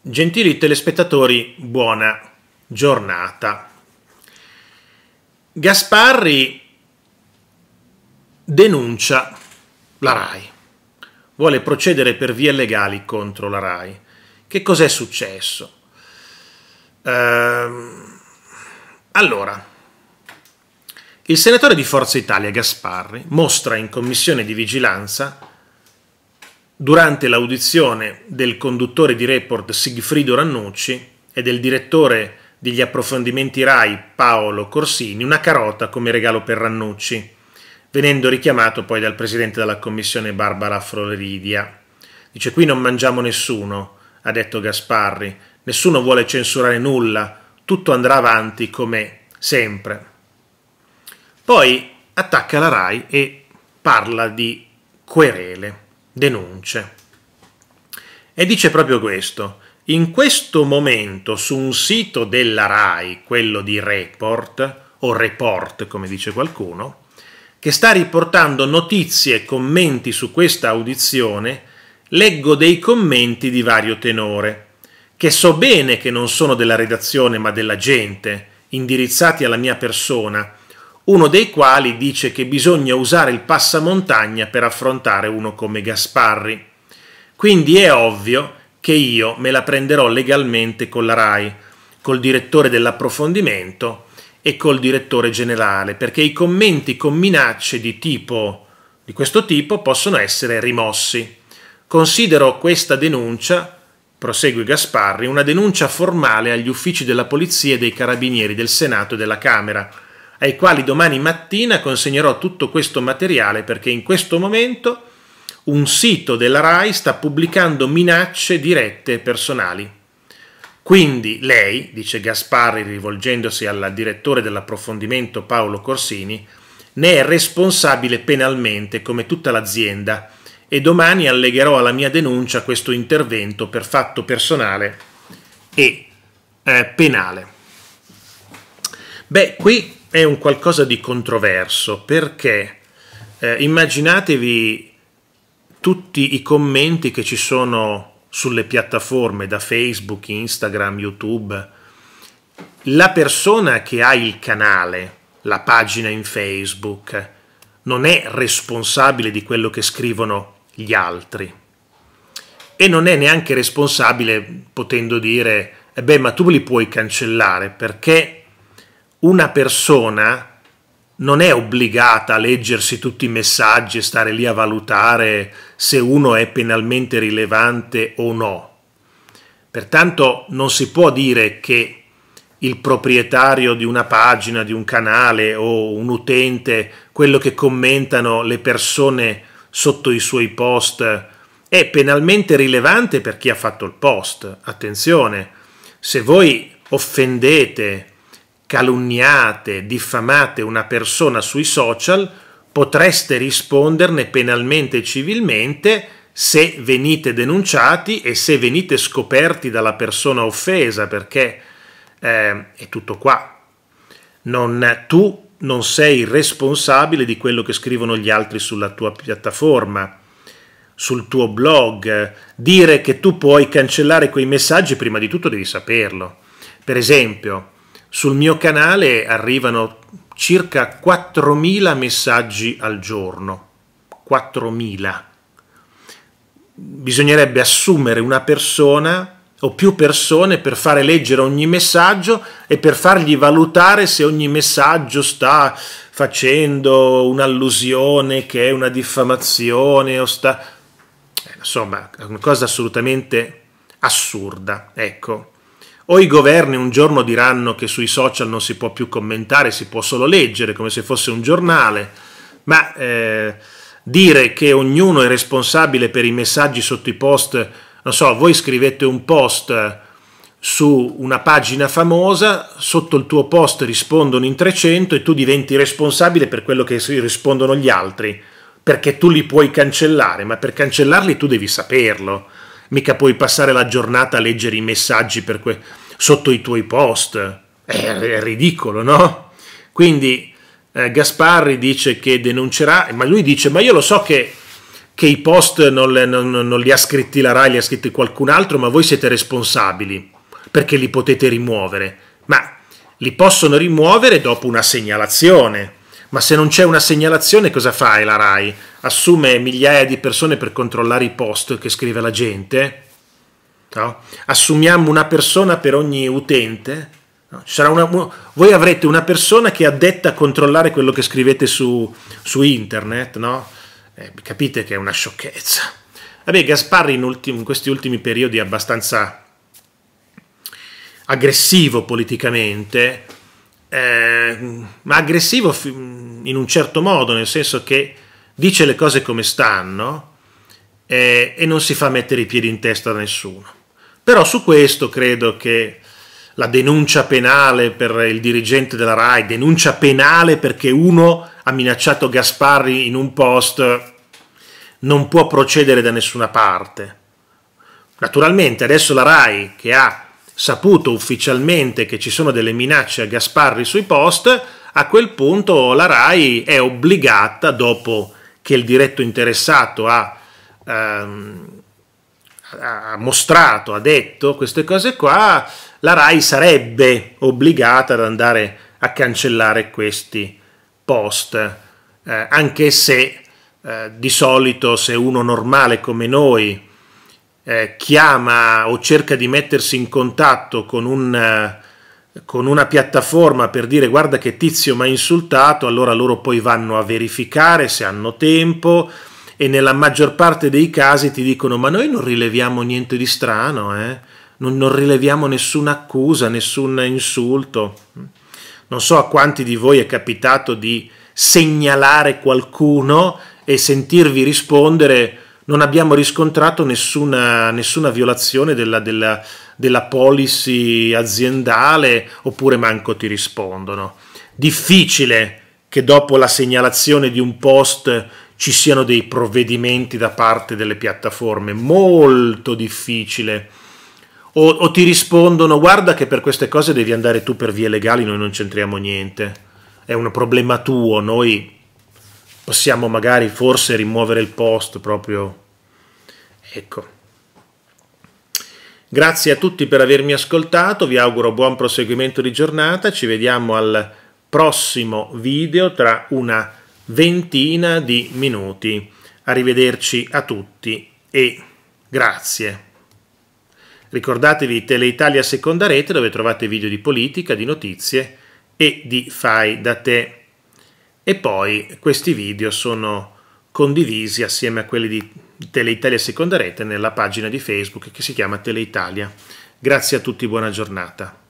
Gentili telespettatori, buona giornata. Gasparri denuncia la RAI, vuole procedere per vie legali contro la RAI. Che cos'è successo? Ehm, allora, il senatore di Forza Italia Gasparri mostra in commissione di vigilanza durante l'audizione del conduttore di report Sigfrido Rannucci e del direttore degli approfondimenti RAI Paolo Corsini una carota come regalo per Rannucci, venendo richiamato poi dal presidente della commissione Barbara Floridia. Dice qui non mangiamo nessuno, ha detto Gasparri, nessuno vuole censurare nulla, tutto andrà avanti come sempre. Poi attacca la RAI e parla di querele denunce. E dice proprio questo. In questo momento su un sito della RAI, quello di Report, o Report come dice qualcuno, che sta riportando notizie e commenti su questa audizione, leggo dei commenti di vario tenore, che so bene che non sono della redazione ma della gente, indirizzati alla mia persona, uno dei quali dice che bisogna usare il passamontagna per affrontare uno come Gasparri. Quindi è ovvio che io me la prenderò legalmente con la RAI, col direttore dell'approfondimento e col direttore generale, perché i commenti con minacce di, tipo, di questo tipo possono essere rimossi. Considero questa denuncia, prosegue Gasparri, una denuncia formale agli uffici della Polizia e dei Carabinieri del Senato e della Camera ai quali domani mattina consegnerò tutto questo materiale perché in questo momento un sito della RAI sta pubblicando minacce dirette e personali. Quindi lei, dice Gasparri rivolgendosi al direttore dell'approfondimento Paolo Corsini, ne è responsabile penalmente come tutta l'azienda e domani allegherò alla mia denuncia questo intervento per fatto personale e eh, penale. Beh, qui è un qualcosa di controverso perché eh, immaginatevi tutti i commenti che ci sono sulle piattaforme da Facebook, Instagram, YouTube. La persona che ha il canale, la pagina in Facebook, non è responsabile di quello che scrivono gli altri e non è neanche responsabile potendo dire, eh beh, ma tu li puoi cancellare perché una persona non è obbligata a leggersi tutti i messaggi e stare lì a valutare se uno è penalmente rilevante o no. Pertanto non si può dire che il proprietario di una pagina, di un canale o un utente, quello che commentano le persone sotto i suoi post, è penalmente rilevante per chi ha fatto il post. Attenzione, se voi offendete calunniate, diffamate una persona sui social, potreste risponderne penalmente e civilmente se venite denunciati e se venite scoperti dalla persona offesa, perché eh, è tutto qua. Non, tu non sei responsabile di quello che scrivono gli altri sulla tua piattaforma, sul tuo blog. Dire che tu puoi cancellare quei messaggi, prima di tutto devi saperlo. Per esempio, sul mio canale arrivano circa 4.000 messaggi al giorno. 4.000. Bisognerebbe assumere una persona o più persone per fare leggere ogni messaggio e per fargli valutare se ogni messaggio sta facendo un'allusione che è una diffamazione o sta... Eh, insomma, è una cosa assolutamente assurda. Ecco o i governi un giorno diranno che sui social non si può più commentare, si può solo leggere come se fosse un giornale, ma eh, dire che ognuno è responsabile per i messaggi sotto i post, non so, voi scrivete un post eh, su una pagina famosa, sotto il tuo post rispondono in 300 e tu diventi responsabile per quello che rispondono gli altri, perché tu li puoi cancellare, ma per cancellarli tu devi saperlo mica puoi passare la giornata a leggere i messaggi que- sotto i tuoi post. È, ridicolo, no? Quindi eh, Gasparri dice che denuncerà, ma lui dice, ma io lo so che, che i post non, le, non, non, li ha scritti la RAI, li ha scritti qualcun altro, ma voi siete responsabili perché li potete rimuovere. Ma li possono rimuovere dopo una segnalazione. Ma se non c'è una segnalazione cosa fai la RAI? Assume migliaia di persone per controllare i post che scrive la gente? No? Assumiamo una persona per ogni utente? No? Una, voi avrete una persona che è addetta a controllare quello che scrivete su, su internet, no? eh, capite che è una sciocchezza. Vabbè, Gasparri in, ultim, in questi ultimi periodi è abbastanza aggressivo politicamente, eh, ma aggressivo in un certo modo, nel senso che dice le cose come stanno eh, e non si fa mettere i piedi in testa da nessuno. Però su questo credo che la denuncia penale per il dirigente della RAI, denuncia penale perché uno ha minacciato Gasparri in un post, non può procedere da nessuna parte. Naturalmente adesso la RAI che ha saputo ufficialmente che ci sono delle minacce a Gasparri sui post, a quel punto la RAI è obbligata, dopo che il diretto interessato ha, ehm, ha mostrato, ha detto queste cose qua, la RAI sarebbe obbligata ad andare a cancellare questi post, eh, anche se eh, di solito se uno normale come noi eh, chiama o cerca di mettersi in contatto con, un, eh, con una piattaforma per dire guarda che tizio mi ha insultato, allora loro poi vanno a verificare se hanno tempo e nella maggior parte dei casi ti dicono ma noi non rileviamo niente di strano, eh? non, non rileviamo nessuna accusa, nessun insulto. Non so a quanti di voi è capitato di segnalare qualcuno e sentirvi rispondere non abbiamo riscontrato nessuna, nessuna violazione della, della, della policy aziendale oppure manco ti rispondono. Difficile che dopo la segnalazione di un post ci siano dei provvedimenti da parte delle piattaforme, molto difficile. O, o, ti rispondono guarda che per queste cose devi andare tu per vie legali, noi non c'entriamo niente, è un problema tuo, noi possiamo magari forse rimuovere il post proprio ecco grazie a tutti per avermi ascoltato vi auguro buon proseguimento di giornata ci vediamo al prossimo video tra una ventina di minuti arrivederci a tutti e grazie ricordatevi Teleitalia seconda rete dove trovate video di politica di notizie e di fai da te e poi questi video sono condivisi assieme a quelli di Teleitalia Seconda Rete nella pagina di Facebook che si chiama Teleitalia. Grazie a tutti, buona giornata.